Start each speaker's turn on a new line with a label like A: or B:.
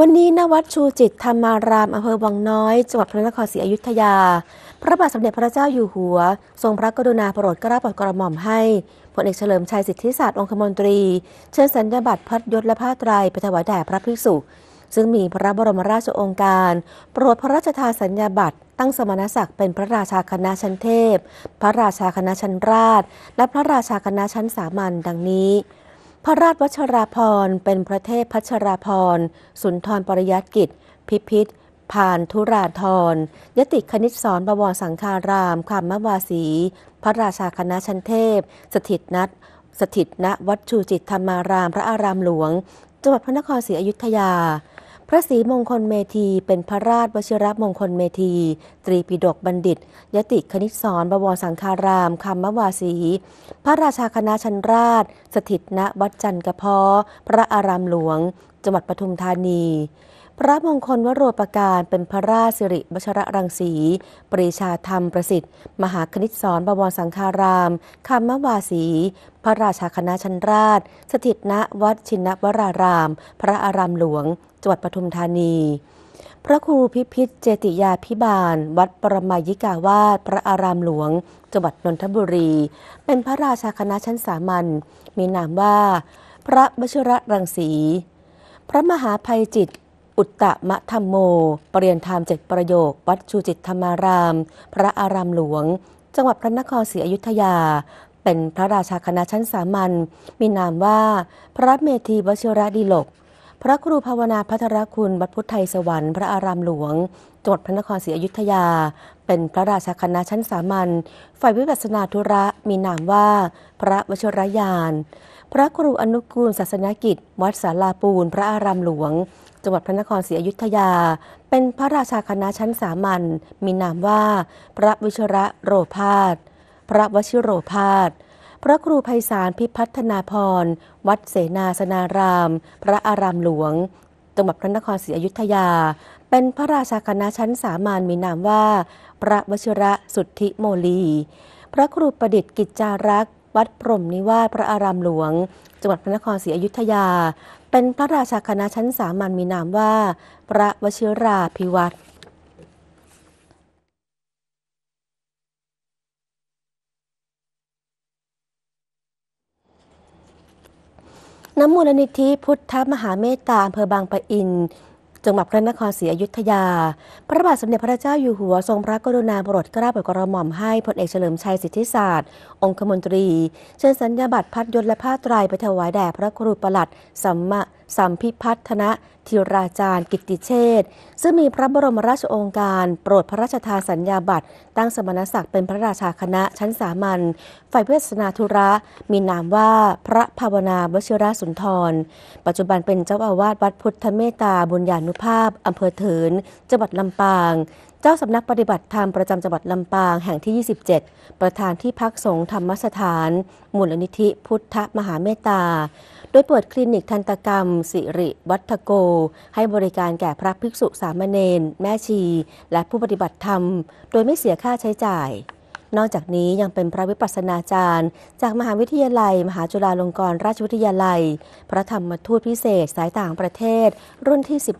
A: วันนี้ณวัดชูจิตธรรมารามอำเภอวังน้อย จังหวัดพระนครศรีอยุธยา พระบาทสมเด็จพระเจ้าอยู่หัว ทรงพระกรุณาโปรดกระปรดกระหม่อมให้พลเอกเฉลิมชัยสิทธิศาสตร์องคมนตรี เชิญสัญญาบัตรพัดยศและผ้าไตรไปถวายแด่พระภิกษุซึ่งมีพระบรมราชโองการโปรดพระราชทานสัญญาบัตรตั้งสมณศักดิ์เป็นพระราชาคณะชั้นเทพ พระราชาคณะชั้นราช และพระราชาคณะชั้นสามัญดังนี้พระราชวัชราพร เป็นพระเทพพัชราพร สุนทรปริยัติกิจ พิพิธ ผ่านธุราธร ยติคณิตสอนบวรสังคารามคามวาสี พระราชาคณะชั้นเทพ สถิตนัทสถิตณวัดชูจิตธรรมาราม พระอารามหลวง จังหวัดพระนครศรีอยุธยาพระศรีมงคลเมธี เป็นพระราชวชิรมงคลเมธี ตรีปิฎกบัณฑิต ยติคณิตสอนบวรสังคารามคำมวาสีพระราชาคณะชันราช สถิตณวัดจันกระพาะพระอารามหลวง จังหวัดปทุมธานีพระมงคลวโรปการ เป็นพระราชสิริบัชรรังสีปรีชาธรรมประสิทธิ์ มหาคณิตสอนบวรสังคารามคามวาสี พระราชาคณะชันราช สถิตณวัดชินวราราม พระอารามหลวงจังหวัดปทุมธานี พระครูพิพิธเจติยาพิบาล วัดปรมายิกาวาสพระอารามหลวงจังหวัดนนทบุรี เป็นพระราชาคณะชั้นสามัญมีนามว่า พระบัชรรังสีพระมหาภัยจิตอุตตมะธรรมโม เปรียนธรรมเจ็ดประโยค วัดชูจิตธรรมาราม พระอารามหลวง จังหวัดพระนครศรีอยุธยา เป็นพระราชาคณะชั้นสามัญ มีนามว่าพระเมธีวชิระดิลก พระครูภาวนาพัทรคุณวัดพุทธไทยสวรรค์ พระอารามหลวง จังหวัดพระนครศรีอยุธยา เป็นพระราชาคณะชั้นสามัญ ฝ่ายวิปัสสนาธุระ มีนามว่า พระวชิรยานพระครูอนุกูลศาสนกิจ วัดสาลาปูนพระอารามหลวง จังหวัดพระนครศรีอยุธยา เป็นพระราชาคณะชั้นสามัญมีนามว่า พระวิชระโรพาสพระวชิโรพาสพระครูไพศาลพิพัฒนาพรวัดเสนาสนาราม พระอารามหลวงจังหวัดพระนครศรีอยุธยา เป็นพระราชาคณะชั้นสามัญมีนามว่า พระวชิระสุทธิโมลี พระครูประดิษฐ์กิจจารักษวัดพรมนิวาสพระอารามหลวง จังหวัดพระนครศรีอยุธยา เป็นพระราชาคณะชั้นสามัญมีนามว่า พระวชิราภิวัตรน้ำมูลนิธิพุทธมหาเมตตาอำเภอบางปะอินจังหวัดพระนครศรีอยุธยา พระบาทสมเด็จพระเจ้าอยู่หัว ทรงพระกรุณาโปรดเกล้าโปรดกระหม่อม ให้พลเอก เฉลิมชัย สิทธิศาสตร์ องคมนตรี เชิญสัญญาบัตรพัดยศและผ้าไตรไปถวายแด่พระครูประหลัดสัมมาสัมพิพัฒนะธิราจารย์กิติเชษซึ่งมีพระบรมราชโองการ โปรดพระราชทานสัญญาบัตรตั้งสมณศักดิ์เป็นพระราชาคณะชั้นสามัญฝ่ายเวสนาธุระ มีนามว่าพระภาวนาวชิราสุนทร ปัจจุบันเป็นเจ้าอาวาสวัดพุทธเมตตาบุญญาณุภาพ อำเภอเถินจังหวัดลำปางเจ้าสำนักปฏิบัติธรรม ประจำจังหวัดลำปางแห่งที่ 27 ประธานที่พักสงฆ์ธรรมสถานมูลนิธิพุทธมหาเมตตา โดยเปิดคลินิกทันตกรรม สิริวัฒโก ให้บริการแก่พระภิกษุสามเณรแม่ชี และผู้ปฏิบัติธรรม โดยไม่เสียค่าใช้จ่าย นอกจากนี้ยังเป็นพระวิปัสสนาจารย์ จากมหาวิทยาลัย มหาจุฬาลงกรณราชวิทยาลัย พระธรรมทูตพิเศษสายต่างประเทศรุ่นที่ 11